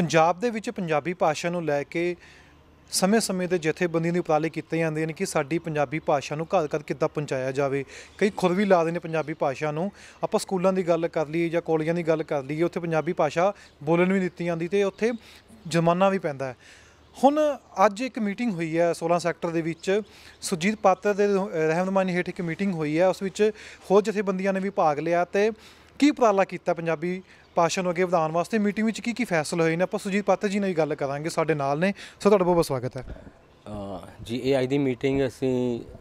ਪੰਜਾਬ ਦੇ ਵਿੱਚ ਪੰਜਾਬੀ ਭਾਸ਼ਾ ਨੂੰ ਲੈ ਕੇ ਸਮੇਂ-ਸਮੇਂ ਤੇ ਜਥੇਬੰਦੀਆਂ ਦੇ ਉਪਰਾਲੇ ਕੀਤੇ ਜਾਂਦੇ ਨੇ ਕਿ ਸਾਡੀ ਪੰਜਾਬੀ ਭਾਸ਼ਾ ਨੂੰ ਘਰ-ਘਰ ਕਿੱਦਾਂ ਪਹੁੰਚਾਇਆ ਜਾਵੇ ਕਈ ਖੁਦ ਵੀ ਲਾਦੇ ਨੇ ਪੰਜਾਬੀ ਭਾਸ਼ਾ ਨੂੰ ਆਪਾਂ ਸਕੂਲਾਂ ਦੀ ਗੱਲ ਕਰ ਲਈਏ ਜਾਂ ਕਾਲਜਾਂ ਦੀ ਗੱਲ ਕਰ ਲਈਏ ਉੱਥੇ ਪੰਜਾਬੀ ਭਾਸ਼ਾ ਬੋਲਣ ਵੀ ਦਿੱਤੀ ਜਾਂਦੀ ਤੇ ਉੱਥੇ ਜਮਾਨਾ ਵੀ ਪੈਂਦਾ ਹੁਣ ਅੱਜ ਇੱਕ ਮੀਟਿੰਗ ਹੋਈ ਹੈ 16 ਸੈਕਟਰ ਦੇ ਵਿੱਚ ਸੁਜੀਤ ਪਾਤਰ ਦੇ ਰਹਿਮਦਮਾਨੀ ਹੇਠ ਇੱਕ ਮੀਟਿੰਗ ਹੋਈ ਹੈ ਉਸ ਵਿੱਚ ਹੋਰ ਜਥੇਬੰਦੀਆਂ ਨੇ ਵੀ ਭਾਗ ਲਿਆ ਤੇ ਕੀ ਉਪਰਾਲਾ ਕੀਤਾ ਪੰਜਾਬੀ ਪਾਸ਼ਾ ਨੂੰ ਅੱਗੇ ਵਧਾਉਣ ਵਾਸਤੇ ਮੀਟਿੰਗ ਵਿੱਚ ਕੀ ਕੀ ਫੈਸਲੇ ਹੋਏ ਨੇ ਆਪਾਂ ਸੁਜੀਤ ਪਾਤਰ ਜੀ ਨਾਲ ਗੱਲ ਕਰਾਂਗੇ ਸਾਡੇ ਨਾਲ ਨੇ ਸੋ ਤੁਹਾਡਾ ਬਹੁਤ ਬਹੁਤ ਸਵਾਗਤ ਹੈ ਜੀ ਇਹ ਅੱਜ ਦੀ ਮੀਟਿੰਗ ਅਸੀਂ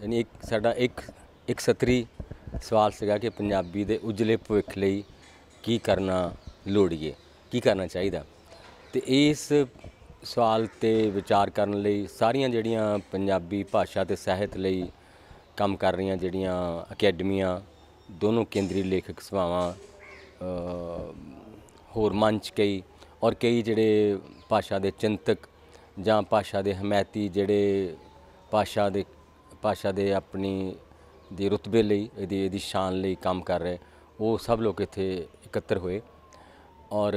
ਯਾਨੀ ਇੱਕ ਸਾਡਾ ਇੱਕ ਇੱਕ ਸਤਰੀ ਸਵਾਲ ਸੀਗਾ ਕਿ ਪੰਜਾਬੀ ਦੇ ਉਜਲੇ ਭਵਿੱਖ ਲਈ ਕੀ ਕਰਨਾ ਲੋੜੀਏ ਕੀ ਕਰਨਾ ਚਾਹੀਦਾ ਤੇ ਇਸ ਸਵਾਲ ਤੇ ਵਿਚਾਰ ਕਰਨ ਲਈ ਸਾਰੀਆਂ ਜਿਹੜੀਆਂ ਪੰਜਾਬੀ ਭਾਸ਼ਾ ਤੇ ਸਾਹਿਤ ਲਈ ਕੰਮ ਕਰ ਰਹੀਆਂ ਜਿਹੜੀਆਂ ਅਕੈਡਮੀਆਂ ਦੋਨੋਂ ਕੇਂਦਰੀ ਲੇਖਕ ਸਭਾਵਾਂ ਹੋਰ ਮੰਚ ਕਈ ਔਰ ਕਈ ਜਿਹੜੇ ਭਾਸ਼ਾ ਦੇ ਚਿੰਤਕ ਜਾਂ ਭਾਸ਼ਾ ਦੇ ਹਮਾਇਤੀ ਜਿਹੜੇ ਭਾਸ਼ਾ ਦੇ ਭਾਸ਼ਾ ਦੇ ਆਪਣੀ ਦੀ ਰਤਬੇ ਲਈ ਇਹਦੀ ਇਹਦੀ ਸ਼ਾਨ ਲਈ ਕੰਮ ਕਰ ਰਹੇ ਉਹ ਸਭ ਲੋਕ ਇੱਥੇ ਇਕੱਤਰ ਹੋਏ ਔਰ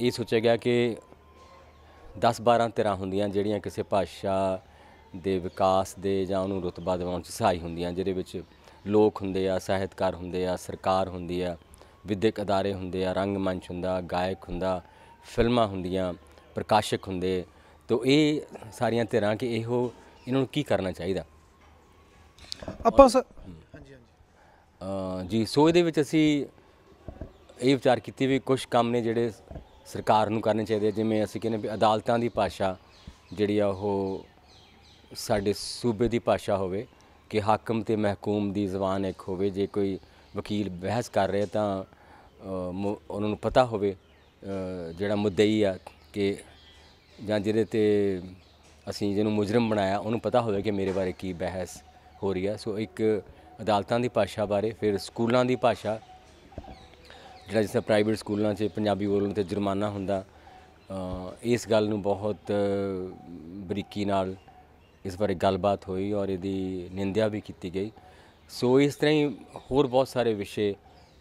ਇਹ ਸੋਚਿਆ ਗਿਆ ਕਿ 10 12 ਤਰ੍ਹਾਂ ਹੁੰਦੀਆਂ ਜਿਹੜੀਆਂ ਕਿਸੇ ਭਾਸ਼ਾ ਦੇ ਵਿਕਾਸ ਦੇ ਜਾਂ ਉਹਨੂੰ ਰਤਬਾ ਦਿਵਾਉਣ 'ਚ ਸਹਾਈ ਹੁੰਦੀਆਂ ਜਿਹਦੇ ਵਿੱਚ ਲੋਕ ਹੁੰਦੇ ਆ ਸਾਹਿਤਕਾਰ ਹੁੰਦੇ ਆ ਸਰਕਾਰ ਹੁੰਦੀ ਆ ਵਿਦਿਅਕ ਅਦਾਰੇ ਹੁੰਦੇ ਆ ਰੰਗਮੰਚ ਹੁੰਦਾ ਗਾਇਕ ਹੁੰਦਾ ਫਿਲਮਾਂ ਹੁੰਦੀਆਂ ਪ੍ਰਕਾਸ਼ਕ ਹੁੰਦੇ ਤੋਂ ਇਹ ਸਾਰੀਆਂ ਤਰ੍ਹਾਂ ਕਿ ਇਹੋ ਇਹਨਾਂ ਨੂੰ ਕੀ ਕਰਨਾ ਚਾਹੀਦਾ ਆਪਾਂ ਹਾਂਜੀ ਹਾਂਜੀ ਜੀ ਸੋ ਇਹਦੇ ਵਿੱਚ ਅਸੀਂ ਇਹ ਵਿਚਾਰ ਕੀਤੀ ਵੀ ਕੁਝ ਕੰਮ ਨੇ ਜਿਹੜੇ ਸਰਕਾਰ ਨੂੰ ਕਰਨੇ ਚਾਹੀਦੇ ਜਿਵੇਂ ਅਸੀਂ ਕਹਿੰਦੇ ਵੀ ਅਦਾਲਤਾਂ ਦੀ ਭਾਸ਼ਾ ਜਿਹੜੀ ਆ ਉਹ ਸਾਡੇ ਸੂਬੇ ਦੀ ਭਾਸ਼ਾ ਹੋਵੇ ਕਿ ਹਾਕਮ ਤੇ ਮਹਿਕੂਮ ਦੀ ਜ਼ਬਾਨ ਇੱਕ ਹੋਵੇ ਜੇ ਕੋਈ ਵਕੀਲ ਬਹਿਸ ਕਰ ਰਹੇ ਤਾਂ ਉਹਨਾਂ ਨੂੰ ਪਤਾ ਹੋਵੇ ਜਿਹੜਾ ਮੁੱਦਈ ਆ ਕਿ ਜਾਂ ਜਿਹਦੇ ਤੇ ਅਸੀਂ ਜਿਹਨੂੰ ਮੁਜਰਮ ਬਣਾਇਆ ਉਹਨੂੰ ਪਤਾ ਹੋਵੇ ਕਿ ਮੇਰੇ ਬਾਰੇ ਕੀ ਬਹਿਸ ਹੋ ਰਹੀ ਆ ਸੋ ਇੱਕ ਅਦਾਲਤਾਂ ਦੀ ਭਾਸ਼ਾ ਬਾਰੇ ਫਿਰ ਸਕੂਲਾਂ ਦੀ ਭਾਸ਼ਾ ਜਿਹੜਾ ਜਿਸ ਪ੍ਰਾਈਵੇਟ ਸਕੂਲਾਂ 'ਚ ਪੰਜਾਬੀ ਬੋਲਣ ਤੇ ਜੁਰਮਾਨਾ ਹੁੰਦਾ ਇਸ ਗੱਲ ਨੂੰ ਬਹੁਤ ਬਰੀਕੀ ਨਾਲ ਇਸ ਬਾਰੇ ਗੱਲਬਾਤ ਹੋਈ ਔਰ ਇਹਦੀ ਨਿੰਦਿਆ ਵੀ ਕੀਤੀ ਗਈ ਸੋ ਇਸ ਤਰ੍ਹਾਂ ਹੀ ਹੋਰ ਬਹੁਤ ਸਾਰੇ ਵਿਸ਼ੇ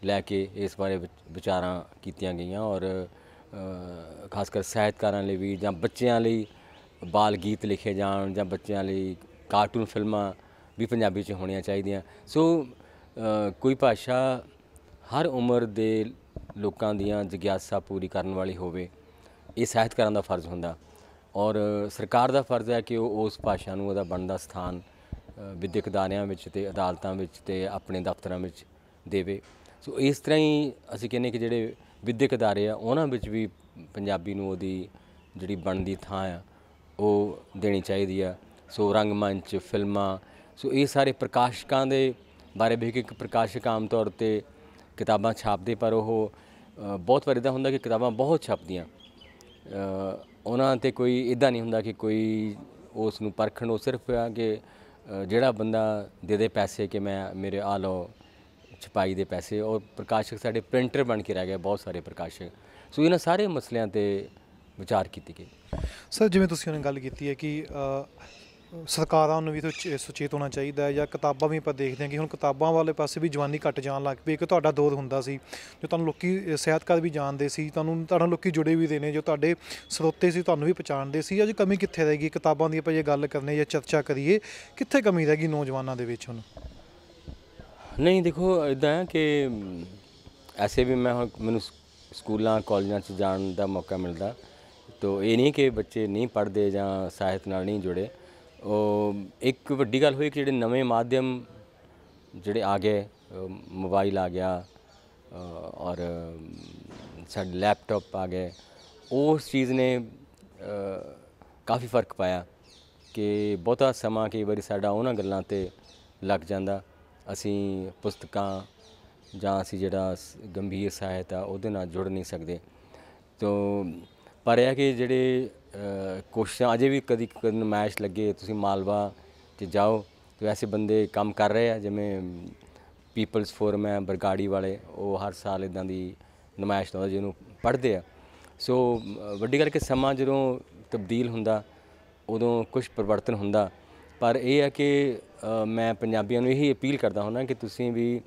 ਲੈ ਕੇ ਇਸ ਬਾਰੇ ਵਿਚਾਰਾਂ ਕੀਤੀਆਂ ਗਈਆਂ ਔਰ ਖਾਸ ਕਰ ਸਹਿਤਕਾਰਾਂ ਲਈ ਵੀ ਜਾਂ ਬੱਚਿਆਂ ਲਈ ਬਾਲ ਗੀਤ ਲਿਖੇ ਜਾਣ ਜਾਂ ਬੱਚਿਆਂ ਲਈ ਕਾਰਟੂਨ ਫਿਲਮਾਂ ਵੀ ਪੰਜਾਬੀ 'ਚ ਹੋਣੀਆਂ ਚਾਹੀਦੀਆਂ ਸੋ ਕੋਈ ਭਾਸ਼ਾ ਹਰ ਉਮਰ ਦੇ ਲੋਕਾਂ ਦੀਆਂ ਜਗਿਆਸਾ ਪੂਰੀ ਕਰਨ ਵਾਲੀ ਹੋਵੇ ਇਹ ਸਹਿਤਕਾਰਾਂ ਦਾ ਫਰਜ਼ ਹੁੰਦਾ ਔਰ ਸਰਕਾਰ ਦਾ ਫਰਜ਼ ਹੈ ਕਿ ਉਹ ਉਸ ਭਾਸ਼ਾ ਨੂੰ ਉਹਦਾ ਬਣਦਾ ਸਥਾਨ ਵਿਦਿਅਕ ਅਦਾਰਿਆਂ ਵਿੱਚ ਤੇ ਅਦਾਲਤਾਂ ਵਿੱਚ ਤੇ ਆਪਣੇ ਦਫ਼ਤਰਾਂ ਵਿੱਚ ਦੇਵੇ ਸੋ ਇਸ ਤਰ੍ਹਾਂ ਹੀ ਅਸੀਂ ਕਹਿੰਨੇ ਕਿ ਜਿਹੜੇ ਵਿਦਿਅਕ ਅਦਾਰੇ ਆ ਉਹਨਾਂ ਵਿੱਚ ਵੀ ਪੰਜਾਬੀ ਨੂੰ ਉਹਦੀ ਜਿਹੜੀ ਬਣਦੀ ਥਾਂ ਆ ਉਹ ਦੇਣੀ ਚਾਹੀਦੀ ਆ ਸੋ ਰੰਗਮੰਚ ਫਿਲਮਾਂ ਸੋ ਇਹ ਸਾਰੇ ਪ੍ਰਕਾਸ਼ਕਾਂ ਦੇ ਬਾਰੇ ਵੀ ਇੱਕ ਪ੍ਰਕਾਸ਼ਕ ਆਮ ਤੌਰ ਤੇ ਕਿਤਾਬਾਂ ਛਾਪਦੇ ਪਰ ਉਹ ਬਹੁਤ ਵਾਰ ਇਦਾਂ ਹੁੰਦਾ ਕਿ ਕਿਤਾਬਾਂ ਬਹੁਤ ਛਾਪਦੀਆਂ ਉਹਨਾਂ ਤੇ ਕੋਈ ਇਦਾਂ ਨਹੀਂ ਹੁੰਦਾ ਕਿ ਕੋਈ ਉਸ ਨੂੰ ਪਰਖਣ ਉਹ ਸਿਰਫ ਆ ਕਿ ਜਿਹੜਾ ਬੰਦਾ ਦੇ ਦੇ ਪੈਸੇ ਕਿ ਮੈਂ ਮੇਰੇ ਆ ਲੋ ਛਪਾਈ ਦੇ ਪੈਸੇ ਔਰ ਪ੍ਰਕਾਸ਼ਕ ਸਾਡੇ ਪ੍ਰਿੰਟਰ ਬਣ ਕੇ ਰਹਿ ਗਏ ਬਹੁਤ ਸਾਰੇ ਪ੍ਰਕਾਸ਼ਕ ਸੋ ਇਹਨਾਂ ਸਾਰੇ ਮਸਲਿਆਂ ਤੇ ਵਿਚਾਰ ਕੀਤੀ ਗਈ ਸਰ ਜਿਵੇਂ ਤੁਸੀਂ ਉਹਨੇ ਗੱਲ ਕੀਤੀ ਹੈ ਕਿ ਸਰਕਾਰਾਂ ਨੂੰ ਵੀ ਸੁਚੇਤ ਹੋਣਾ ਚਾਹੀਦਾ ਹੈ ਜਾਂ ਕਿਤਾਬਾਂ ਵੀ ਆਪਾਂ ਦੇਖਦੇ ਹਾਂ ਕਿ ਹੁਣ ਕਿਤਾਬਾਂ ਵਾਲੇ ਪਾਸੇ ਵੀ ਜਵਾਨੀ ਘਟ ਜਾਣ ਲੱਗ ਪਈ ਕਿ ਤੁਹਾਡਾ ਦੌਰ ਹੁੰਦਾ ਸੀ ਜੋ ਤੁਹਾਨੂੰ ਲੋਕੀ ਸਿਹਤਕਾਰ ਵੀ ਜਾਣਦੇ ਸੀ ਤੁਹਾਨੂੰ ਤੁਹਾਡਾ ਲੋਕੀ ਜੁੜੇ ਵੀ ਦੇ ਨੇ ਜੋ ਤੁਹਾਡੇ ਸਰੋਤੇ ਸੀ ਤੁਹਾਨੂੰ ਵੀ ਪਛਾਣਦੇ ਸੀ ਅੱਜ ਕਮੀ ਕਿੱਥੇ ਰਹਿ ਗਈ ਕਿਤਾਬਾਂ ਦੀ ਆਪਾਂ ਜੇ ਗੱਲ ਕਰਨੇ ਜਾਂ ਚਰਚਾ ਕਰੀਏ ਕਿੱਥੇ ਕਮੀ ਰਹਿ ਗਈ ਨੌਜਵਾਨਾਂ ਦੇ ਵਿੱਚ ਹੁਣ ਨਹੀਂ ਦੇਖੋ ਇਦਾਂ ਹੈ ਕਿ ਐਸੇ ਵੀ ਮੈਂ ਮੈਨੂੰ ਸਕੂਲਾਂ ਕਾਲਜਾਂ 'ਚ ਜਾਣ ਦਾ ਮੌਕਾ ਮਿਲਦਾ ਤੋ ਇਹ ਨਹੀਂ ਕਿ ਬੱਚੇ ਨਹੀਂ ਪੜਦੇ ਜਾਂ ਸਾਹਿਤ ਨਾਲ ਨਹੀਂ ਜੁੜੇ ਇੱਕ ਵੱਡੀ ਗੱਲ ਹੋਈ ਕਿ ਜਿਹੜੇ ਨਵੇਂ ਮਾਧਿਅਮ ਜਿਹੜੇ ਆ ਗਏ ਮੋਬਾਈਲ ਆ ਗਿਆ ਔਰ ਸਾਡੇ ਲੈਪਟਾਪ ਆ ਗਏ ਉਸ ਚੀਜ਼ ਨੇ ਕਾਫੀ ਫਰਕ ਪਾਇਆ ਕਿ ਬਹੁਤਾ ਸਮਾਂ ਕਈ ਵਾਰੀ ਸਾਡਾ ਉਹਨਾਂ ਗੱਲਾਂ ਤੇ ਲੱਗ ਜਾਂਦਾ ਅਸੀਂ ਪੁਸਤਕਾਂ ਜਾਂ ਅਸੀਂ ਜਿਹੜਾ ਗੰਭੀਰ ਸਾਹਿਤ ਆ ਉਹਦੇ ਨਾਲ ਜੁੜ ਨਹੀਂ ਸਕਦੇ ਤੋਂ ਪਰ ਇਹ ਕਿ ਜਿਹੜੇ ਕੋਸ਼ਿਸ਼ਾਂ ਅਜੇ ਵੀ ਕਦੀ ਨਮਾਇਸ਼ ਲੱਗੇ ਤੁਸੀਂ ਮਾਲਵਾ ਤੇ ਜਾਓ ਤੇ ਐਸੇ ਬੰਦੇ ਕੰਮ ਕਰ ਰਹੇ ਆ ਜਿਵੇਂ ਪੀਪਲਸ ਫੋਰਮ ਹੈ ਬਰਗਾੜੀ ਵਾਲੇ ਉਹ ਹਰ ਸਾਲ ਇਦਾਂ ਦੀ ਨਮਾਇਸ਼ ਲਾਉਂਦੇ ਜਿਹਨੂੰ ਪੜਦੇ ਆ ਸੋ ਵੱਡੀ ਗੱਲ ਕਿ ਸਮਾਂ ਜਦੋਂ ਤਬਦੀਲ ਹੁੰਦਾ ਉਦੋਂ ਕੁਝ ਪਰਿਵਰਤਨ ਹੁੰਦਾ ਪਰ ਇਹ ਹੈ ਕਿ ਮੈਂ ਪੰਜਾਬੀਆਂ ਨੂੰ ਇਹੀ ਅਪੀਲ ਕਰਦਾ ਹੁੰਦਾ ਕਿ ਤੁਸੀਂ ਵੀ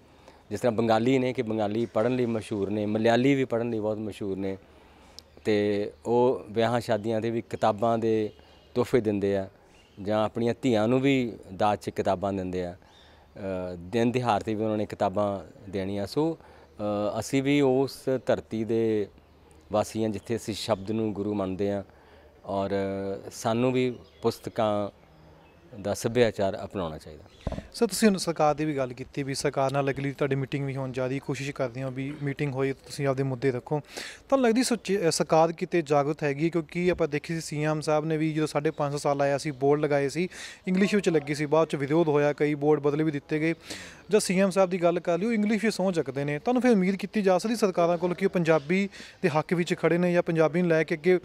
ਜਿਸ ਤਰ੍ਹਾਂ ਬੰਗਾਲੀ ਨੇ ਕਿ ਬੰਗਾਲੀ ਪੜਨ ਲਈ ਮਸ਼ਹੂਰ ਨੇ ਮਲਿਆਲੀ ਵੀ ਪੜਨ ਲਈ ਬਹੁਤ ਮਸ਼ਹੂਰ ਨੇ ਤੇ ਉਹ ਵਿਆਹਾਂ ਸ਼ਾਦੀਆਂ ਦੇ ਵੀ ਕਿਤਾਬਾਂ ਦੇ ਤੋਹਫੇ ਦਿੰਦੇ ਆ ਜਾਂ ਆਪਣੀਆਂ ਧੀਆਂ ਨੂੰ ਵੀ ਦਾਜ 'ਚ ਕਿਤਾਬਾਂ ਦਿੰਦੇ ਆ ਦਿਨ ਦਿਹਾਰ ਤੇ ਵੀ ਉਹਨਾਂ ਨੇ ਕਿਤਾਬਾਂ ਦੇਣੀਆਂ ਸੋ ਅਸੀਂ ਵੀ ਉਸ ਧਰਤੀ ਦੇ ਵਾਸੀਆਂ ਜਿੱਥੇ ਅਸੀਂ ਸ਼ਬਦ ਨੂੰ ਗੁਰੂ ਮੰਨਦੇ ਆ ਔਰ ਸਾਨੂੰ ਵੀ ਪੁਸਤਕਾਂ ਦਾ ਸੱਭਿਆਚਾਰ ਅਪਣਾਉਣਾ ਚਾਹੀਦਾ ਸਰ ਤੁਸੀਂ ਹੁਣ ਸਰਕਾਰ ਦੀ ਵੀ ਗੱਲ ਕੀਤੀ ਵੀ ਸਰਕਾਰ ਨਾਲ ਅਗਲੀ ਤੁਹਾਡੀ ਮੀਟਿੰਗ ਵੀ ਹੋਣ ਜਾ ਰਹੀ ਕੋਸ਼ਿਸ਼ ਕਰਦੇ ਹਾਂ ਵੀ ਮੀਟਿੰਗ ਹੋਏ ਤੁਸੀਂ ਆਪਦੇ ਮੁੱਦੇ ਰੱਖੋ ਤਾਂ ਲੱਗਦੀ ਸਰਕਾਰ ਕਿਤੇ ਜਾਗਰੂਕ ਹੈਗੀ ਕਿਉਂਕਿ ਆਪਾਂ ਦੇਖੀ ਸੀ ਸੀਐਮ ਸਾਹਿਬ ਨੇ ਵੀ ਜਦੋਂ 550 ਸਾਲ ਆਇਆ ਸੀ ਬੋਰਡ ਲਗਾਏ ਸੀ ਇੰਗਲਿਸ਼ ਵਿੱਚ ਲੱਗੀ ਸੀ ਬਾਅਦ ਵਿੱਚ ਵਿਰੋਧ ਹੋਇਆ ਕਈ ਬੋਰਡ ਬਦਲੇ ਵੀ ਦਿੱਤੇ ਗਏ ਜਦ ਸੀਐਮ ਸਾਹਿਬ ਦੀ ਗੱਲ ਕਰ ਲਿਓ ਇੰਗਲਿਸ਼ ਵਿੱਚ ਸੌਂ ਚੱਕਦੇ ਨੇ ਤੁਹਾਨੂੰ ਫਿਰ ਉਮੀਦ ਕੀਤੀ ਜਾ ਸਕਦੀ ਸਰਕਾਰਾਂ ਕੋਲ ਕਿ ਉਹ ਪੰਜਾਬੀ ਦੇ ਹੱਕ ਵਿੱਚ ਖੜੇ ਨੇ ਜਾਂ ਪੰਜਾਬੀ ਨੂੰ ਲੈ ਕੇ ਅੱਗੇ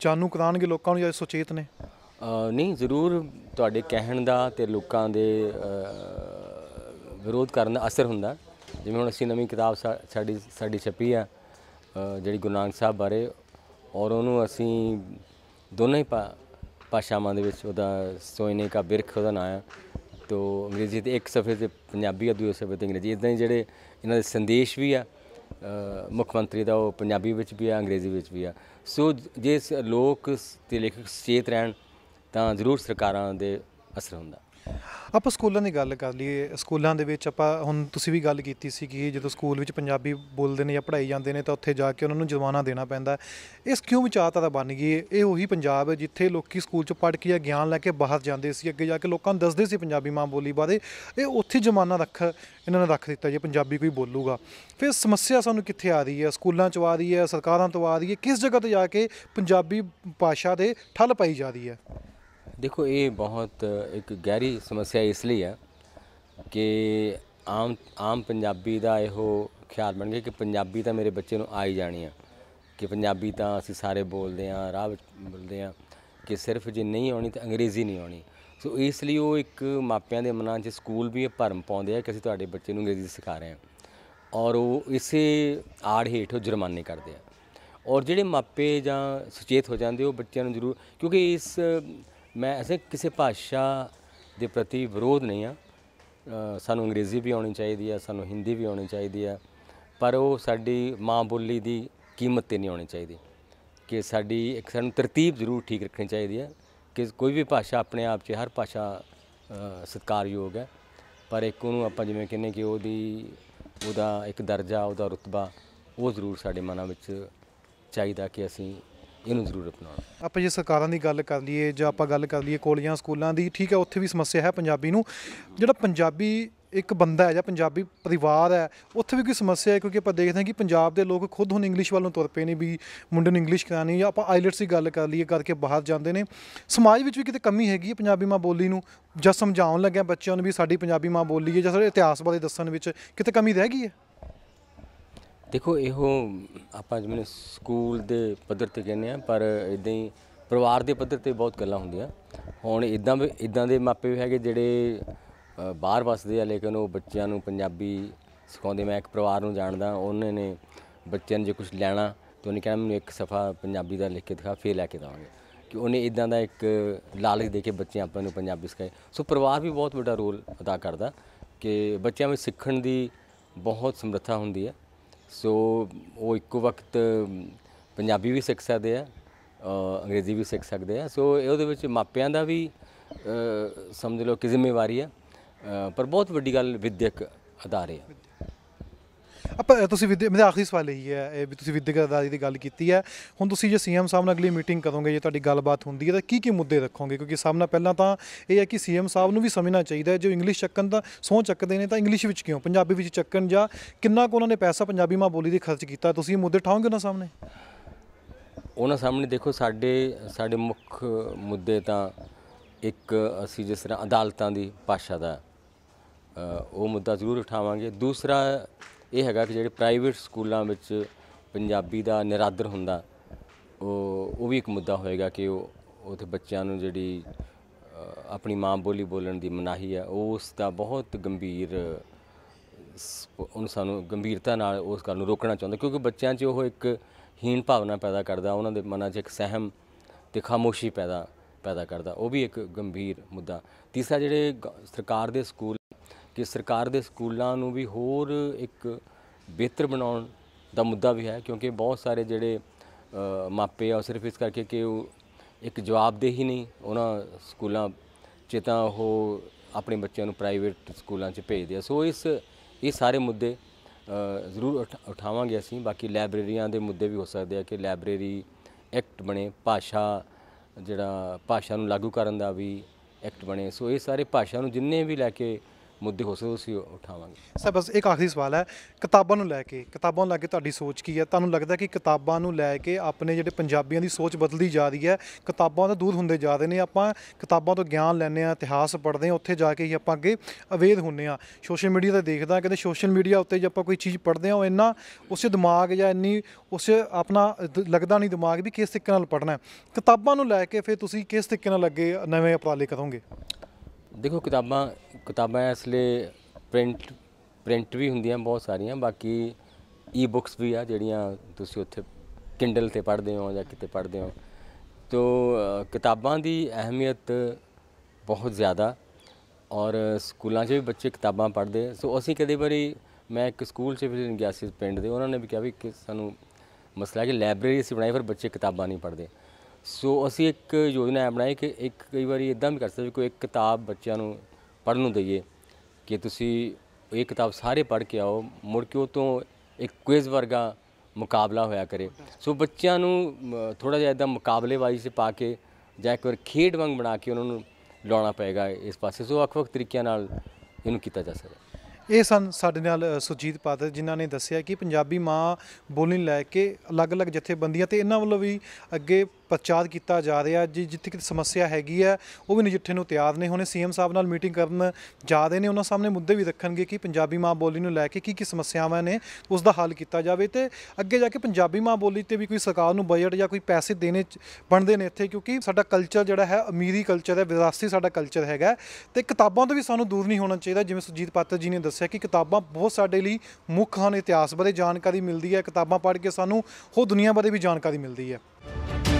ਜਾਣੂ ਕਰਾਣਗੇ ਲੋਕਾਂ ਨੂੰ ਜਾਂ ਸੁਚੇਤ ਨੇ ਨਹੀਂ ਜ਼ਰੂਰ ਤੁਹਾਡੇ ਕਹਿਣ ਦਾ ਤੇ ਲੋਕਾਂ ਦੇ ਵਿਰੋਧ ਕਰਨ ਦਾ ਅਸਰ ਹੁੰਦਾ ਜਿਵੇਂ ਹੁਣ ਅਸੀਂ ਨਵੀਂ ਕਿਤਾਬ ਸਾਡੀ ਸਾਡੀ ਛਪੀ ਆ ਜਿਹੜੀ ਗੁਰੂ ਸਾਹਿਬ ਬਾਰੇ ਔਰ ਉਹਨੂੰ ਅਸੀਂ ਦੋਨੇ ਹੀ ਭਾਸ਼ਾਵਾਂ ਦੇ ਵਿੱਚ ਉਹਦਾ ਸੋਇਨੇ ਕਾ ਬਿਰਖ ਉਹਦਾ ਨਾਮ ਆ ਤੋ ਅੰਗਰੇਜ਼ੀ ਤੇ ਇੱਕ ਸਫੇ ਤੇ ਪੰਜਾਬੀ ਆ ਦੂਜੇ ਸਫੇ ਤੇ ਅੰਗਰੇਜ਼ੀ ਇਦਾਂ ਹੀ ਜਿਹੜੇ ਇਹਨਾਂ ਦੇ ਸੰਦੇਸ਼ ਵੀ ਆ ਮੁੱਖ ਮੰਤਰੀ ਦਾ ਉਹ ਪੰਜਾਬੀ ਵਿੱਚ ਵੀ ਆ ਅੰਗਰੇਜ਼ੀ ਵਿੱਚ ਵੀ ਆ ਸੋ ਜੇ ਲੋਕ ਤੇ ਲੇਖਕ ਸੇਤ ਰਹਿਣ ਤਾਂ ਜ਼ਰੂਰ ਸਰਕਾਰਾਂ ਦੇ ਅਸਰ ਹੁੰਦਾ ਆਪਾਂ ਸਕੂਲਾਂ ਦੀ ਗੱਲ ਕਰ ਲਈਏ ਸਕੂਲਾਂ ਦੇ ਵਿੱਚ ਆਪਾਂ ਹੁਣ ਤੁਸੀਂ ਵੀ ਗੱਲ ਕੀਤੀ ਸੀ ਕਿ ਜਦੋਂ ਸਕੂਲ ਵਿੱਚ ਪੰਜਾਬੀ ਬੋਲਦੇ ਨੇ ਜਾਂ ਪੜ੍ਹਾਈ ਜਾਂਦੇ ਨੇ ਤਾਂ ਉੱਥੇ ਜਾ ਕੇ ਉਹਨਾਂ ਨੂੰ ਜਵਾਨਾ ਦੇਣਾ ਪੈਂਦਾ ਇਸ ਕਿਉਂ ਵਿਚਾਰਤਾ ਬਣ ਗਈ ਇਹ ਉਹੀ ਪੰਜਾਬ ਹੈ ਜਿੱਥੇ ਲੋਕੀ ਸਕੂਲ ਚ ਪੜ੍ਹ ਕੇ ਜਾਂ ਗਿਆਨ ਲੈ ਕੇ ਬਾਹਰ ਜਾਂਦੇ ਸੀ ਅੱਗੇ ਜਾ ਕੇ ਲੋਕਾਂ ਨੂੰ ਦੱਸਦੇ ਸੀ ਪੰਜਾਬੀ ਮਾਂ ਬੋਲੀ ਬਾਰੇ ਇਹ ਉੱਥੇ ਜਮਾਨਾ ਰੱਖ ਇਹਨਾਂ ਨੇ ਰੱਖ ਦਿੱਤਾ ਜੇ ਪੰਜਾਬੀ ਕੋਈ ਬੋਲੂਗਾ ਫਿਰ ਸਮੱਸਿਆ ਸਾਨੂੰ ਕਿੱਥੇ ਆ ਰਹੀ ਹੈ ਸਕੂਲਾਂ ਚ ਆ ਰਹੀ ਹੈ ਸਰਕਾਰਾਂ ਤੋਂ ਆ ਰਹੀ ਹੈ ਕਿਸ ਜਗ੍ਹਾ ਤੇ ਜਾ ਕੇ ਪੰਜਾਬੀ ਭਾਸ਼ਾ ਦੇ ਠੱਲ ਪਾਈ ਜਾ ਰਹੀ ਹੈ ਦੇਖੋ ਇਹ ਬਹੁਤ ਇੱਕ ਗਹਿਰੀ ਸਮੱਸਿਆ ਇਸ ਲਈ ਹੈ ਕਿ ਆਮ ਆਮ ਪੰਜਾਬੀ ਦਾ ਇਹੋ ਖਿਆਲ ਬਣ ਗਿਆ ਕਿ ਪੰਜਾਬੀ ਤਾਂ ਮੇਰੇ ਬੱਚੇ ਨੂੰ ਆ ਹੀ ਜਾਣੀ ਆ ਕਿ ਪੰਜਾਬੀ ਤਾਂ ਅਸੀਂ ਸਾਰੇ ਬੋਲਦੇ ਆ ਰਾਹ ਵਿੱਚ ਬੋਲਦੇ ਆ ਕਿ ਸਿਰਫ ਜੇ ਨਹੀਂ ਆਉਣੀ ਤਾਂ ਅੰਗਰੇਜ਼ੀ ਨਹੀਂ ਆਉਣੀ ਸੋ ਇਸ ਲਈ ਉਹ ਇੱਕ ਮਾਪਿਆਂ ਦੇ ਮਨਾਂ 'ਚ ਸਕੂਲ ਵੀ ਇਹ ਭਰਮ ਪਾਉਂਦੇ ਆ ਕਿ ਅਸੀਂ ਤੁਹਾਡੇ ਬੱਚੇ ਨੂੰ ਅੰਗਰੇਜ਼ੀ ਸਿਖਾ ਰਹੇ ਆ ਔਰ ਉਹ ਇਸੇ ਆੜ ਹੇਠ ਉਹ ਜੁਰਮਾਨੇ ਕਰਦੇ ਆ ਔਰ ਜਿਹੜੇ ਮਾਪੇ ਜਾਂ ਸੁਚੇਤ ਹੋ ਜਾਂਦੇ ਉਹ ਬੱਚਿਆਂ ਨੂੰ ਜ਼ਰੂਰ ਕਿਉਂਕਿ ਇਸ ਮੈਂ ਐਸੇ ਕਿਸੇ ਭਾਸ਼ਾ ਦੇ ਪ੍ਰਤੀ ਵਿਰੋਧ ਨਹੀਂ ਆ ਸਾਨੂੰ ਅੰਗਰੇਜ਼ੀ ਵੀ ਆਉਣੀ ਚਾਹੀਦੀ ਆ ਸਾਨੂੰ ਹਿੰਦੀ ਵੀ ਆਉਣੀ ਚਾਹੀਦੀ ਆ ਪਰ ਉਹ ਸਾਡੀ ਮਾਂ ਬੋਲੀ ਦੀ ਕੀਮਤ ਤੇ ਨਹੀਂ ਆਉਣੀ ਚਾਹੀਦੀ ਕਿ ਸਾਡੀ ਇੱਕ ਸਾਨੂੰ ਤਰਤੀਬ ਜ਼ਰੂਰ ਠੀਕ ਰੱਖਣੀ ਚਾਹੀਦੀ ਆ ਕਿ ਕੋਈ ਵੀ ਭਾਸ਼ਾ ਆਪਣੇ ਆਪ 'ਚ ਹਰ ਭਾਸ਼ਾ ਸਤਿਕਾਰਯੋਗ ਹੈ ਪਰ ਇੱਕ ਉਹਨੂੰ ਆਪਾਂ ਜਿਵੇਂ ਕਹਿੰਨੇ ਕਿ ਉਹਦੀ ਉਹਦਾ ਇੱਕ ਦਰਜਾ ਉਹਦਾ ਰੁਤਬਾ ਉਹ ਜ਼ਰੂਰ ਸਾਡੇ ਮਨਾਂ ਵਿੱਚ ਚਾਹੀਦਾ ਕਿ ਅਸੀਂ ਇਹਨੂੰ ਜ਼ਰੂਰ ਅਪਣਾਉਣਾ ਆਪਾਂ ਜੇ ਸਰਕਾਰਾਂ ਦੀ ਗੱਲ ਕਰ ਲਈਏ ਜਾਂ ਆਪਾਂ ਗੱਲ ਕਰ ਲਈਏ ਕੋਲੀਆਂ ਸਕੂਲਾਂ ਦੀ ਠੀਕ ਹੈ ਉੱਥੇ ਵੀ ਸਮੱਸਿਆ ਹੈ ਪੰਜਾਬੀ ਨੂੰ ਜਿਹੜਾ ਪੰਜਾਬੀ ਇੱਕ ਬੰਦਾ ਹੈ ਜਾਂ ਪੰਜਾਬੀ ਪਰਿਵਾਰ ਹੈ ਉੱਥੇ ਵੀ ਕੋਈ ਸਮੱਸਿਆ ਹੈ ਕਿਉਂਕਿ ਆਪਾਂ ਦੇਖਦੇ ਹਾਂ ਕਿ ਪੰਜਾਬ ਦੇ ਲੋਕ ਖੁਦ ਹੁਣ ਇੰਗਲਿਸ਼ ਵੱਲ ਨੂੰ ਤੁਰ ਪਏ ਨੇ ਵੀ ਮੁੰਡੇ ਨੂੰ ਇੰਗਲਿਸ਼ ਕਰਾਣੀ ਜਾਂ ਆਪਾਂ ਆਈਲੈਟਸ ਦੀ ਗੱਲ ਕਰ ਲਈਏ ਕਰਕੇ ਬਾਹਰ ਜਾਂਦੇ ਨੇ ਸਮਾਜ ਵਿੱਚ ਵੀ ਕਿਤੇ ਕਮੀ ਹੈਗੀ ਹੈ ਪੰਜਾਬੀ ਮਾਂ ਬੋਲੀ ਨੂੰ ਜਾਂ ਸਮਝਾਉਣ ਲੱਗਿਆ ਬੱਚਿਆਂ ਨੂੰ ਵੀ ਸਾਡੀ ਪੰਜਾਬੀ ਮਾਂ ਬੋਲੀ ਹੈ ਜਾਂ ਸਾਡੇ ਇਤਿਹਾਸ ਬਾਰੇ ਦੱਸਣ ਵਿੱਚ ਕਿਤੇ ਕਮੀ ਰਹਿ ਗਈ ਹੈ ਦੇਖੋ ਇਹੋ ਆਪਾਂ ਜਿਵੇਂ ਸਕੂਲ ਦੇ ਪੱਧਰ ਤੇ ਕਹਿੰਦੇ ਆ ਪਰ ਇਦਾਂ ਹੀ ਪਰਿਵਾਰ ਦੇ ਪੱਧਰ ਤੇ ਬਹੁਤ ਗੱਲਾਂ ਹੁੰਦੀਆਂ ਹੁਣ ਇਦਾਂ ਇਦਾਂ ਦੇ ਮਾਪੇ ਵੀ ਹੈਗੇ ਜਿਹੜੇ ਬਾਹਰ ਵੱਸਦੇ ਆ ਲੇਕਿਨ ਉਹ ਬੱਚਿਆਂ ਨੂੰ ਪੰਜਾਬੀ ਸਿਖਾਉਂਦੇ ਮੈਂ ਇੱਕ ਪਰਿਵਾਰ ਨੂੰ ਜਾਣਦਾ ਉਹਨੇ ਨੇ ਬੱਚਿਆਂ ਨੂੰ ਜੇ ਕੁਝ ਲੈਣਾ ਤਾਂ ਉਹਨੇ ਕਿਹਾ ਮੈਨੂੰ ਇੱਕ ਸਫਾ ਪੰਜਾਬੀ ਦਾ ਲਿਖ ਕੇ ਦਿਖਾ ਫੇਰ ਲੈ ਕੇ ਦਵਾਂਗੇ ਕਿ ਉਹਨੇ ਇਦਾਂ ਦਾ ਇੱਕ ਲਾਲਚ ਦੇ ਕੇ ਬੱਚਿਆਂ ਆਪਾਂ ਨੂੰ ਪੰਜਾਬੀ ਸਿਖਾਏ ਸੋ ਪਰਿਵਾਰ ਵੀ ਬਹੁਤ ਵੱਡਾ ਰੋਲ ਅਦਾ ਕਰਦਾ ਕਿ ਬੱਚਿਆਂ ਵਿੱਚ ਸਿੱਖਣ ਦੀ ਬਹੁਤ ਸਮਰੱਥਾ ਹੁੰਦੀ ਹੈ ਸੋ ਉਹ ਇੱਕੋ ਵਕਤ ਪੰਜਾਬੀ ਵੀ ਸਿੱਖ ਸਕਦੇ ਆ ਅੰਗਰੇਜ਼ੀ ਵੀ ਸਿੱਖ ਸਕਦੇ ਆ ਸੋ ਉਹਦੇ ਵਿੱਚ ਮਾਪਿਆਂ ਦਾ ਵੀ ਸਮਝ ਲਓ ਕਿ ਜ਼ਿੰਮੇਵਾਰੀ ਆ ਪਰ ਬਹੁਤ ਵੱਡੀ ਗੱਲ ਵਿਦਿਅਕ ਅਦਾਰੇ ਆ ਆਪਾਂ ਤੁਸੀਂ ਵਿਦਿਆ ਮੇਰਾ ਆਖਰੀ ਸਵਾਲ ਇਹ ਹੈ ਵੀ ਤੁਸੀਂ ਵਿਦਿਅਕ ਆਜ਼ਾਦੀ ਦੀ ਗੱਲ ਕੀਤੀ ਹੈ ਹੁਣ ਤੁਸੀਂ ਜੇ ਸੀਐਮ ਸਾਹਿਬ ਨਾਲ ਅਗਲੀ ਮੀਟਿੰਗ ਕਰੋਗੇ ਜੇ ਤੁਹਾਡੀ ਗੱਲਬਾਤ ਹੁੰਦੀ ਹੈ ਤਾਂ ਕੀ ਕੀ ਮੁੱਦੇ ਰੱਖੋਗੇ ਕਿਉਂਕਿ ਸਭ ਨਾਲ ਪਹਿਲਾਂ ਤਾਂ ਇਹ ਹੈ ਕਿ ਸੀਐਮ ਸਾਹਿਬ ਨੂੰ ਵੀ ਸਮਝਣਾ ਚਾਹੀਦਾ ਜੋ ਇੰਗਲਿਸ਼ ਚੱਕਣ ਦਾ ਸੋਹ ਚੱਕਦੇ ਨੇ ਤਾਂ ਇੰਗਲਿਸ਼ ਵਿੱਚ ਕਿਉਂ ਪੰਜਾਬੀ ਵਿੱਚ ਚੱਕਣ ਜਾਂ ਕਿੰਨਾ ਕੁ ਉਹਨਾਂ ਨੇ ਪੈਸਾ ਪੰਜਾਬੀ ਮਾਂ ਬੋਲੀ ਦੇ ਖਰਚ ਕੀਤਾ ਤੁਸੀਂ ਇਹ ਮੁੱਦੇ ਠਾਓਗੇ ਉਹਨਾਂ ਸਾਹਮਣੇ ਉਹਨਾਂ ਸਾਹਮਣੇ ਦੇਖੋ ਸਾਡੇ ਸਾਡੇ ਮੁੱਖ ਮੁੱਦੇ ਤਾਂ ਇੱਕ ਅਸੀਂ ਜਿਸ ਤਰ੍ਹਾਂ ਅਦਾਲਤਾਂ ਦੀ ਭਾਸ਼ਾ ਦਾ ਉਹ ਮੁੱਦਾ ਜ਼ਰੂਰ ਉਠਾਵਾਂਗੇ ਦੂਸਰਾ ਇਹ ਹੈਗਾ ਕਿ ਜਿਹੜੇ ਪ੍ਰਾਈਵੇਟ ਸਕੂਲਾਂ ਵਿੱਚ ਪੰਜਾਬੀ ਦਾ ਨਿਰਾਦਰ ਹੁੰਦਾ ਉਹ ਉਹ ਵੀ ਇੱਕ ਮੁੱਦਾ ਹੋਏਗਾ ਕਿ ਉਹ ਉੱਥੇ ਬੱਚਿਆਂ ਨੂੰ ਜਿਹੜੀ ਆਪਣੀ ਮਾਂ ਬੋਲੀ ਬੋਲਣ ਦੀ ਮਨਾਹੀ ਹੈ ਉਸ ਦਾ ਬਹੁਤ ਗੰਭੀਰ ਉਹਨਾਂ ਸਾਨੂੰ ਗੰਭੀਰਤਾ ਨਾਲ ਉਸ ਗੱਲ ਨੂੰ ਰੋਕਣਾ ਚਾਹੁੰਦਾ ਕਿਉਂਕਿ ਬੱਚਿਆਂ 'ਚ ਉਹ ਇੱਕ ਹੀਣ ਭਾਵਨਾ ਪੈਦਾ ਕਰਦਾ ਉਹਨਾਂ ਦੇ ਮਨਾਂ 'ਚ ਇੱਕ ਸਹਿਮ ਤੇ ਖਾਮੋਸ਼ੀ ਪੈਦਾ ਪੈਦਾ ਕਰਦਾ ਉਹ ਵੀ ਇੱਕ ਗੰਭੀਰ ਮੁੱਦਾ ਤੀਸਰਾ ਜਿਹੜੇ ਸਰਕਾਰ ਦੇ ਸਕੂਲ ਕਿ ਸਰਕਾਰ ਦੇ ਸਕੂਲਾਂ ਨੂੰ ਵੀ ਹੋਰ ਇੱਕ ਬਿਹਤਰ ਬਣਾਉਣ ਦਾ ਮੁੱਦਾ ਵੀ ਹੈ ਕਿਉਂਕਿ ਬਹੁਤ ਸਾਰੇ ਜਿਹੜੇ ਮਾਪੇ ਆ ਸਿਰਫ ਇਸ ਕਰਕੇ ਕਿ ਉਹ ਇੱਕ ਜਵਾਬਦੇਹੀ ਨਹੀਂ ਉਹਨਾਂ ਸਕੂਲਾਂ ਚ ਤਾਂ ਉਹ ਆਪਣੇ ਬੱਚਿਆਂ ਨੂੰ ਪ੍ਰਾਈਵੇਟ ਸਕੂਲਾਂ 'ਚ ਭੇਜਦੇ ਆ ਸੋ ਇਸ ਇਹ ਸਾਰੇ ਮੁੱਦੇ ਜ਼ਰੂਰ ਉਠਾਵਾਂਗੇ ਅਸੀਂ ਬਾਕੀ ਲਾਇਬ੍ਰੇਰੀਆਂ ਦੇ ਮੁੱਦੇ ਵੀ ਹੋ ਸਕਦੇ ਆ ਕਿ ਲਾਇਬ੍ਰੇਰੀ ਐਕਟ ਬਣੇ ਭਾਸ਼ਾ ਜਿਹੜਾ ਭਾਸ਼ਾ ਨੂੰ ਲਾਗੂ ਕਰਨ ਦਾ ਵੀ ਐਕਟ ਬਣੇ ਸੋ ਇਹ ਸਾਰੇ ਭਾਸ਼ਾ ਨੂੰ ਜਿੰਨੇ ਵੀ ਲੈ ਕੇ ਮੁੱਦੇ ਹੋ ਸਕਦੇ ਅਸੀਂ ਉਠਾਵਾਂਗੇ ਸਰ ਬਸ ਇੱਕ ਆਖਰੀ ਸਵਾਲ ਹੈ ਕਿਤਾਬਾਂ ਨੂੰ ਲੈ ਕੇ ਕਿਤਾਬਾਂ ਨੂੰ ਲੈ ਕੇ ਤੁਹਾਡੀ ਸੋਚ ਕੀ ਹੈ ਤੁਹਾਨੂੰ ਲੱਗਦਾ ਕਿ ਕਿਤਾਬਾਂ ਨੂੰ ਲੈ ਕੇ ਆਪਣੇ ਜਿਹੜੇ ਪੰਜਾਬੀਆਂ ਦੀ ਸੋਚ ਬਦਲਦੀ ਜਾ ਰਹੀ ਹੈ ਕਿਤਾਬਾਂ ਤੋਂ ਦੂਰ ਹੁੰਦੇ ਜਾ ਰਹੇ ਨੇ ਆਪਾਂ ਕਿਤਾਬਾਂ ਤੋਂ ਗਿਆਨ ਲੈਣੇ ਆ ਇਤਿਹਾਸ ਪੜ੍ਹਦੇ ਆ ਉੱਥੇ ਜਾ ਕੇ ਹੀ ਆਪਾਂ ਅੱਗੇ ਅਵੇਦ ਹੁੰਨੇ ਆ ਸੋਸ਼ਲ ਮੀਡੀਆ ਤੇ ਦੇਖਦਾ ਕਿਤੇ ਸੋਸ਼ਲ ਮੀਡੀਆ ਉੱਤੇ ਜੇ ਆਪਾਂ ਕੋਈ ਚੀਜ਼ ਪੜ੍ਹਦੇ ਆ ਉਹ ਇੰਨਾ ਉਸੇ ਦਿਮਾਗ ਜਾਂ ਇੰਨੀ ਉਸੇ ਆਪਣਾ ਲੱਗਦਾ ਨਹੀਂ ਦਿਮਾਗ ਵੀ ਕਿਸ ਤਰੀਕੇ ਨਾਲ ਪੜ੍ਹਨਾ ਕਿਤਾਬਾਂ ਨੂੰ ਲੈ ਕੇ ਫਿਰ ਤੁਸੀਂ ਕਿਸ ਤਰੀਕੇ ਨਾਲ ਅੱਗੇ ਨਵੇਂ ਉਪਰਾਲੇ ਕਰੋਗੇ ਦੇਖੋ ਕਿਤਾਬਾਂ ਕਿਤਾਬਾਂ ਇਸ ਲਈ ਪ੍ਰਿੰਟ ਪ੍ਰਿੰਟ ਵੀ ਹੁੰਦੀਆਂ ਬਹੁਤ ਸਾਰੀਆਂ ਬਾਕੀ ਈ ਬੁੱਕਸ ਵੀ ਆ ਜਿਹੜੀਆਂ ਤੁਸੀਂ ਉੱਥੇ ਕਿੰਡਲ ਤੇ ਪੜ੍ਹਦੇ ਹੋ ਜਾਂ ਕਿਤੇ ਪੜ੍ਹਦੇ ਹੋ ਤੋਂ ਕਿਤਾਬਾਂ ਦੀ ਅਹਿਮੀਅਤ ਬਹੁਤ ਜ਼ਿਆਦਾ ਔਰ ਸਕੂਲਾਂ 'ਚ ਵੀ ਬੱਚੇ ਕਿਤਾਬਾਂ ਪੜ੍ਹਦੇ ਸੋ ਅਸੀਂ ਕਦੇ ਵਾਰੀ ਮੈਂ ਇੱਕ ਸਕੂਲ 'ਚ ਵੀ ਗਿਆ ਸੀ ਪਿੰਡ ਦੇ ਉਹਨਾਂ ਨੇ ਵੀ ਕਿਹਾ ਵੀ ਕਿ ਸਾਨੂੰ ਮਸਲਾ ਕਿ ਲਾਇਬ੍ਰੇਰੀ ਅਸੀਂ ਬਣਾਈ ਪਰ ਬੱਚੇ ਕਿਤਾਬਾਂ ਨਹੀਂ ਪੜ੍ਹਦੇ ਸੋ ਅਸੀਂ ਇੱਕ ਯੋਜਨਾ ਬਣਾਈ ਕਿ ਇੱਕ ਕਈ ਵਾਰੀ ਇਦਾਂ ਵੀ ਕਰ ਸਕਦੇ ਕੋਈ ਇੱਕ ਕਿਤਾਬ ਬੱਚਿਆਂ ਨੂੰ ਪੜ੍ਹਨ ਨੂੰ ਦਈਏ ਕਿ ਤੁਸੀਂ ਇਹ ਕਿਤਾਬ ਸਾਰੇ ਪੜ੍ਹ ਕੇ ਆਓ ਮੁੜ ਕੇ ਉਹ ਤੋਂ ਇੱਕ ਕੁਇਜ਼ ਵਰਗਾ ਮੁਕਾਬਲਾ ਹੋਇਆ ਕਰੇ ਸੋ ਬੱਚਿਆਂ ਨੂੰ ਥੋੜਾ ਜਿਹਾ ਇਦਾਂ ਮੁਕਾਬਲੇਬਾਜ਼ੀ ਸੇ ਪਾ ਕੇ ਜਾਂ ਇੱਕ ਵਾਰ ਖੇਡ ਵਾਂਗ ਬਣਾ ਕੇ ਉਹਨਾਂ ਨੂੰ ਲਾਉਣਾ ਪਏਗਾ ਇਸ ਪਾਸੇ ਸੋ ਵੱਖ-ਵੱਖ ਤਰੀਕਿਆਂ ਨਾਲ ਇਹਨੂੰ ਕੀਤਾ ਜਾ ਸਕਦਾ ਇਹ ਸਨ ਸਾਡੇ ਨਾਲ ਸੁਜੀਤ ਪਾਤਰ ਜਿਨ੍ਹਾਂ ਨੇ ਦੱਸਿਆ ਕਿ ਪੰਜਾਬੀ ਮਾਂ ਬੋਲੀ ਲੈ ਕੇ ਅਲੱਗ-ਅਲੱਗ ਜਥੇਬੰਦੀਆਂ ਤੇ ਇਹਨਾਂ ਵੱਲੋਂ ਵੀ ਅੱਗੇ ਪ੍ਰਚਾਰ ਕੀਤਾ ਜਾ ਰਿਹਾ ਜੀ ਜਿੱਥੇ ਕਿ ਸਮੱਸਿਆ ਹੈਗੀ ਆ ਉਹ ਵੀ ਨਜਿੱਠੇ ਨੂੰ ਤਿਆਰ ਨੇ ਹੁਣੇ ਸੀਐਮ ਸਾਹਿਬ ਨਾਲ ਮੀਟਿੰਗ ਕਰਨ ਜਾ ਰਹੇ ਨੇ ਉਹਨਾਂ ਸਾਹਮਣੇ ਮੁੱਦੇ ਵੀ ਰੱਖਣਗੇ ਕਿ ਪੰਜਾਬੀ ਮਾਂ ਬੋਲੀ ਨੂੰ ਲੈ ਕੇ ਕੀ ਕੀ ਸਮੱਸਿਆਵਾਂ ਨੇ ਉਸ ਦਾ ਹੱਲ ਕੀਤਾ ਜਾਵੇ ਤੇ ਅੱਗੇ ਜਾ ਕੇ ਪੰਜਾਬੀ ਮਾਂ ਬੋਲੀ ਤੇ ਵੀ ਕੋਈ ਸਰਕਾਰ ਨੂੰ ਬਜਟ ਜਾਂ ਕੋਈ ਪੈਸੇ ਦੇਣੇ ਬਣਦੇ ਨੇ ਇੱਥੇ ਕਿਉਂਕਿ ਸਾਡਾ ਕਲਚਰ ਜਿਹੜਾ ਹੈ ਅਮੀਰੀ ਕਲਚਰ ਹੈ ਵਿਰਾਸਤੀ ਸਾਡਾ ਕਲਚਰ ਹੈਗਾ ਤੇ ਕਿਤਾਬਾਂ ਤੋਂ ਵੀ ਸਾਨੂੰ ਦੂਰ ਨਹੀਂ ਹੋਣਾ ਚਾਹੀਦਾ ਜਿਵੇਂ ਸੁਜੀਤ ਪਾਤਰ ਜੀ ਨੇ ਦੱਸਿਆ ਕਿ ਕਿਤਾਬਾਂ ਬਹੁਤ ਸਾਡੇ ਲਈ ਮੁੱਖ ਹਨ ਇਤਿਹਾਸ ਬਾਰੇ ਜਾਣਕਾਰੀ ਮਿਲਦੀ ਹੈ ਕਿਤਾਬਾਂ ਪੜ੍ਹ ਕੇ ਸਾਨੂੰ ਉਹ ਦੁਨੀਆ ਬਾਰੇ ਵੀ ਜਾਣਕਾਰੀ ਮਿਲਦੀ ਹੈ